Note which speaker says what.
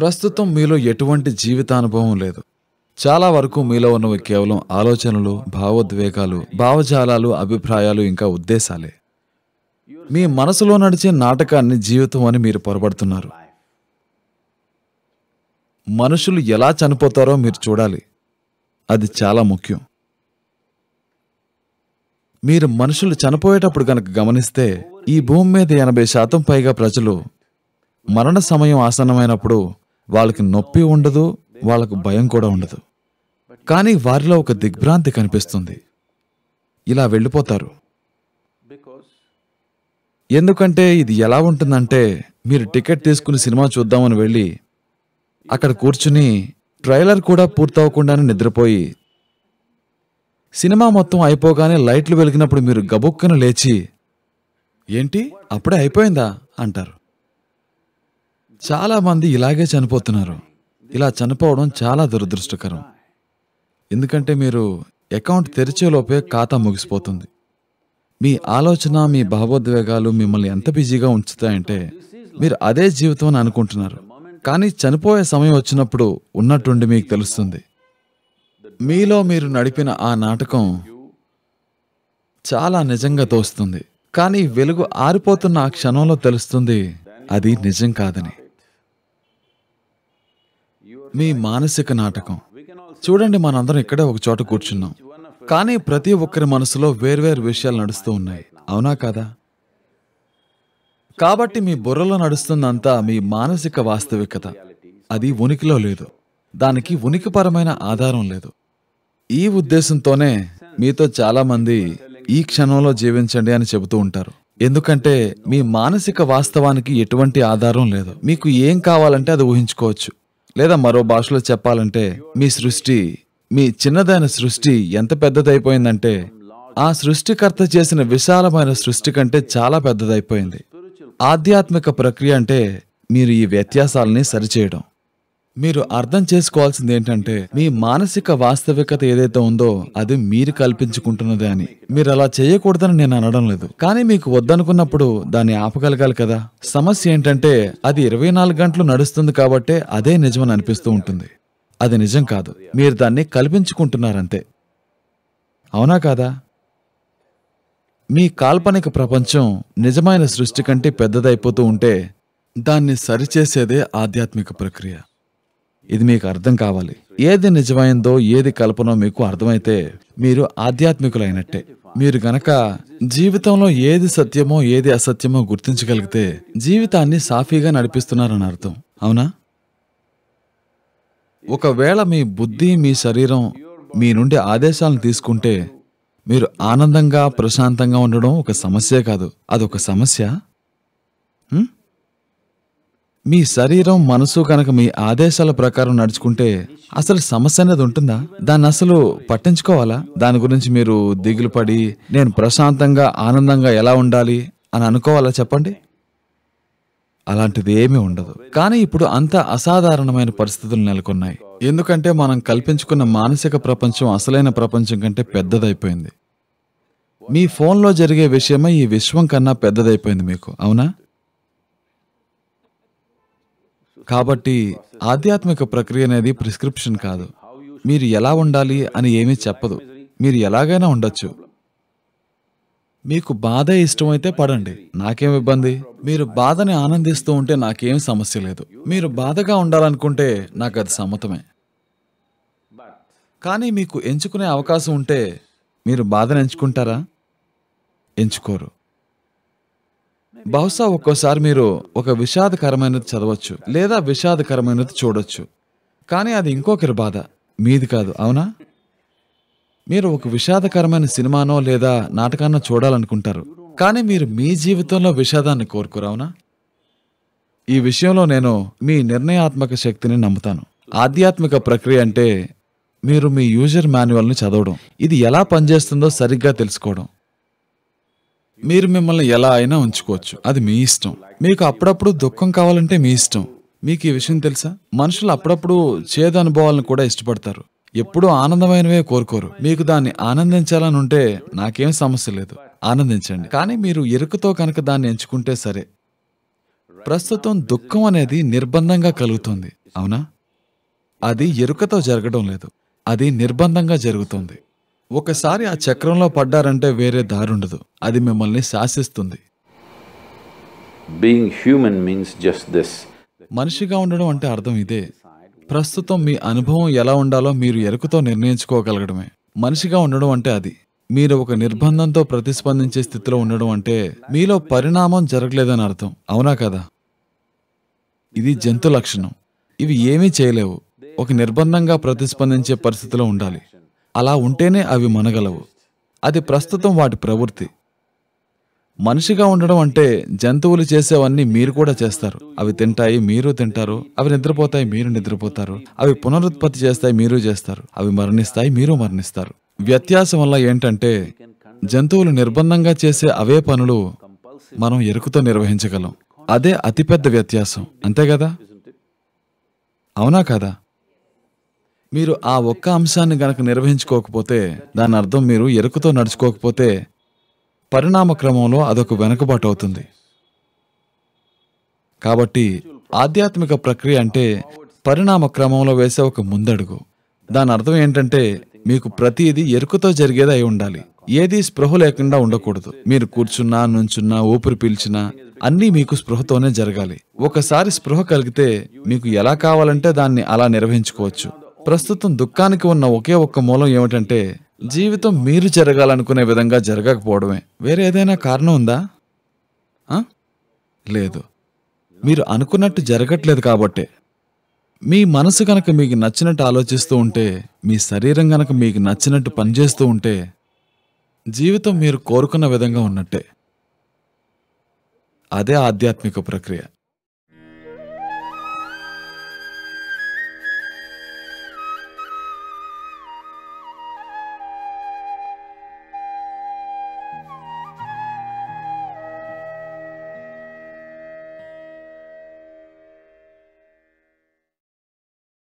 Speaker 1: ప్రస్తుతం మీలో ఎటువంటి జీవితానుభవం లేదు చాలా వరకు మీలో ఉన్నవి కేవలం ఆలోచనలు భావోద్వేగాలు భావజాలాలు అభిప్రాయాలు ఇంకా ఉద్దేశాలే మీ మనసులో నడిచే నాటకాన్ని జీవితం అని మీరు పొరపడుతున్నారు మనుషులు ఎలా చనిపోతారో మీరు చూడాలి అది చాలా ముఖ్యం మీరు మనుషులు చనిపోయేటప్పుడు కనుక గమనిస్తే ఈ భూమి మీద ఎనభై శాతం పైగా ప్రజలు మరణ సమయం ఆసన్నమైనప్పుడు వాళ్ళకి నొప్పి ఉండదు వాళ్ళకు భయం కూడా ఉండదు కానీ వారిలో ఒక దిగ్భ్రాంతి కనిపిస్తుంది ఇలా వెళ్ళిపోతారు ఎందుకంటే ఇది ఎలా ఉంటుందంటే మీరు టికెట్ తీసుకుని సినిమా చూద్దామని వెళ్ళి అక్కడ కూర్చుని ట్రైలర్ కూడా పూర్తవకుండానే నిద్రపోయి సినిమా మొత్తం అయిపోగానే లైట్లు వెలిగినప్పుడు మీరు గబుక్కను లేచి ఏంటి అప్పుడే అయిపోయిందా అంటారు చాలా మంది ఇలాగే చనిపోతున్నారు ఇలా చనిపోవడం చాలా దురదృష్టకరం ఎందుకంటే మీరు అకౌంట్ తెరిచేలోపే ఖాతా ముగిసిపోతుంది మీ ఆలోచన మీ భావోద్వేగాలు మిమ్మల్ని ఎంత బిజీగా ఉంచుతాయంటే మీరు అదే జీవితం అని అనుకుంటున్నారు కానీ చనిపోయే సమయం వచ్చినప్పుడు ఉన్నట్టుండి మీకు తెలుస్తుంది మీలో మీరు నడిపిన ఆ నాటకం చాలా నిజంగా తోస్తుంది కానీ వెలుగు ఆరిపోతున్న ఆ క్షణంలో తెలుస్తుంది అది నిజం కాదని మీ మానసిక నాటకం చూడండి మనందరం ఇక్కడే ఒక చోట కూర్చున్నాం కానీ ప్రతి ఒక్కరి మనసులో వేర్వేరు విషయాలు నడుస్తూ ఉన్నాయి అవునా కాదా కాబట్టి మీ బుర్రలో నడుస్తుందంతా మీ మానసిక వాస్తవికత అది ఉనికిలో లేదు దానికి ఉనికిపరమైన ఆధారం లేదు ఈ ఉద్దేశంతోనే మీతో చాలామంది ఈ క్షణంలో జీవించండి అని చెబుతూ ఉంటారు ఎందుకంటే మీ మానసిక వాస్తవానికి ఎటువంటి ఆధారం లేదు మీకు ఏం కావాలంటే అది ఊహించుకోవచ్చు లేదా మరో భాషలో చెప్పాలంటే మీ సృష్టి మీ చిన్నదైన సృష్టి ఎంత పెద్దదైపోయిందంటే ఆ సృష్టికర్త చేసిన విశాలమైన సృష్టి కంటే చాలా పెద్దదైపోయింది ఆధ్యాత్మిక ప్రక్రియ అంటే మీరు ఈ వ్యత్యాసాలని సరిచేయడం మీరు అర్థం చేసుకోవాల్సింది ఏంటంటే మీ మానసిక వాస్తవికత ఏదైతే ఉందో అది మీరు కల్పించుకుంటున్నదే అని మీరు అలా చేయకూడదని నేను అనడం లేదు కానీ మీకు వద్దనుకున్నప్పుడు దాన్ని ఆపగలగాలి కదా సమస్య ఏంటంటే అది ఇరవై నాలుగు గంటలు నడుస్తుంది కాబట్టే అదే నిజమని అనిపిస్తూ ఉంటుంది అది నిజం కాదు మీరు దాన్ని కల్పించుకుంటున్నారంతే అవునా కాదా మీ కాల్పనిక ప్రపంచం నిజమైన సృష్టి కంటే పెద్దదైపోతూ ఉంటే దాన్ని సరిచేసేదే ఆధ్యాత్మిక ప్రక్రియ ఇది మీకు అర్థం కావాలి ఏది నిజమైందో ఏది కల్పనో మీకు అర్థమైతే మీరు ఆధ్యాత్మికులైనట్టే మీరు గనక జీవితంలో ఏది సత్యమో ఏది అసత్యమో గుర్తించగలిగితే జీవితాన్ని సాఫీగా నడిపిస్తున్నారని అర్థం అవునా ఒకవేళ మీ బుద్ధి మీ శరీరం మీ నుండి ఆదేశాలను తీసుకుంటే మీరు ఆనందంగా ప్రశాంతంగా ఉండడం ఒక సమస్యే కాదు అదొక సమస్య మీ శరీరం మనసు కనుక మీ ఆదేశాల ప్రకారం నడుచుకుంటే అసలు సమస్య అనేది ఉంటుందా దాన్ని అసలు పట్టించుకోవాలా దాని గురించి మీరు దిగులు పడి నేను ప్రశాంతంగా ఆనందంగా ఎలా ఉండాలి అని అనుకోవాలా చెప్పండి అలాంటిది ఏమీ ఉండదు కానీ ఇప్పుడు అంత అసాధారణమైన పరిస్థితులు నెలకొన్నాయి ఎందుకంటే మనం కల్పించుకున్న మానసిక ప్రపంచం అసలైన ప్రపంచం కంటే పెద్దదైపోయింది మీ ఫోన్లో జరిగే విషయమే ఈ విశ్వం కన్నా పెద్దదైపోయింది మీకు అవునా కాబట్టి ఆధ్యాత్మిక ప్రక్రియ అనేది ప్రిస్క్రిప్షన్ కాదు మీరు ఎలా ఉండాలి అని ఏమీ చెప్పదు మీరు ఎలాగైనా ఉండొచ్చు మీకు బాధ ఇష్టమైతే పడండి నాకేం ఇబ్బంది మీరు బాధని ఆనందిస్తూ ఉంటే నాకేం సమస్య లేదు మీరు బాధగా ఉండాలనుకుంటే నాకు అది సమ్మతమే కానీ మీకు ఎంచుకునే అవకాశం ఉంటే మీరు బాధను ఎంచుకుంటారా ఎంచుకోరు బహుశా ఒక్కోసారి మీరు ఒక విషాదకరమైనది చదవచ్చు లేదా విషాదకరమైనది చూడొచ్చు కానీ అది ఇంకొకరి బాధ మీది కాదు అవునా మీరు ఒక విషాదకరమైన సినిమానో లేదా నాటకాన్నో చూడాలనుకుంటారు కానీ మీరు మీ జీవితంలో విషాదాన్ని కోరుకురావునా ఈ విషయంలో నేను మీ నిర్ణయాత్మక శక్తిని నమ్ముతాను ఆధ్యాత్మిక ప్రక్రియ అంటే మీరు మీ యూజర్ మాన్యువల్ని చదవడం ఇది ఎలా పనిచేస్తుందో సరిగ్గా తెలుసుకోవడం మీరు మిమ్మల్ని ఎలా అయినా ఉంచుకోవచ్చు అది మీ ఇష్టం మీకు అప్పుడప్పుడు దుఃఖం కావాలంటే మీ ఇష్టం మీకు ఈ విషయం తెలుసా మనుషులు అప్పుడప్పుడు చేదు అనుభవాలను కూడా ఇష్టపడతారు ఎప్పుడూ ఆనందమైనవే కోరుకోరు మీకు దాన్ని ఆనందించాలని ఉంటే నాకేం సమస్య లేదు ఆనందించండి కానీ మీరు ఎరుకతో కనుక దాన్ని ఎంచుకుంటే సరే ప్రస్తుతం దుఃఖం అనేది నిర్బంధంగా కలుగుతుంది అవునా అది ఎరుకతో జరగడం లేదు అది నిర్బంధంగా జరుగుతుంది ఒకసారి ఆ చక్రంలో పడ్డారంటే వేరే దారి ఉండదు అది మిమ్మల్ని శాసిస్తుంది being human means just this మనిషిగా ఉండడం అంటే అర్థం ఇదే ప్రస్తుతం మీ అనుభవం ఎలా ఉండాలో మీరు ఎరుకుతో నిర్ణయించుకోగలగడమే మనిషిగా ఉండడం అంటే అది మీరు ఒక నిర్బంధంతో ప్రతిస్పందించే స్థితిలో ఉండడం అంటే మీలో పరిణామం జరగలేదని అర్థం అవునా కదా ఇది జంతు లక్షణం ఇవి ఏమీ చేయలేవు ఒక నిర్బంధంగా ప్రతిస్పందించే పరిస్థితిలో ఉండాలి అలా ఉంటేనే అవి మనగలవు అది ప్రస్తుతం వాటి ప్రవృత్తి మనిషిగా ఉండడం అంటే జంతువులు చేసేవన్నీ మీరు కూడా చేస్తారు అవి తింటాయి మీరు తింటారు అవి నిద్రపోతాయి మీరు నిద్రపోతారు అవి పునరుత్పత్తి చేస్తాయి మీరు చేస్తారు అవి మరణిస్తాయి మీరు మరణిస్తారు వ్యత్యాసం వల్ల ఏంటంటే జంతువులు నిర్బంధంగా చేసే అవే పనులు మనం ఎరుకుతో నిర్వహించగలం అదే అతిపెద్ద వ్యత్యాసం అంతే కదా అవునా కదా మీరు ఆ ఒక్క అంశాన్ని గనక నిర్వహించుకోకపోతే దాని అర్థం మీరు ఎరుకతో నడుచుకోకపోతే పరిణామ క్రమంలో అదొక వెనుకబాటు అవుతుంది కాబట్టి ఆధ్యాత్మిక ప్రక్రియ అంటే పరిణామ క్రమంలో వేసే ఒక ముందడుగు దాని అర్థం ఏంటంటే మీకు ప్రతిదీ ఎరుకతో జరిగేది అయి ఉండాలి ఏది స్పృహ లేకుండా ఉండకూడదు మీరు కూర్చున్నా నుంచున్నా ఊపిరి పీల్చినా అన్నీ మీకు స్పృహతోనే జరగాలి ఒకసారి స్పృహ కలిగితే మీకు ఎలా కావాలంటే దాన్ని అలా నిర్వహించుకోవచ్చు ప్రస్తుతం దుఃఖానికి ఉన్న ఒకే ఒక్క మూలం ఏమిటంటే జీవితం మీరు జరగాలనుకునే విధంగా జరగకపోవడమే వేరే ఏదైనా కారణం ఉందా లేదు మీరు అనుకున్నట్టు జరగట్లేదు కాబట్టే మీ మనసు కనుక మీకు నచ్చినట్టు ఆలోచిస్తూ ఉంటే మీ శరీరం కనుక మీకు నచ్చినట్టు పనిచేస్తూ ఉంటే జీవితం మీరు కోరుకున్న విధంగా ఉన్నట్టే అదే ఆధ్యాత్మిక ప్రక్రియ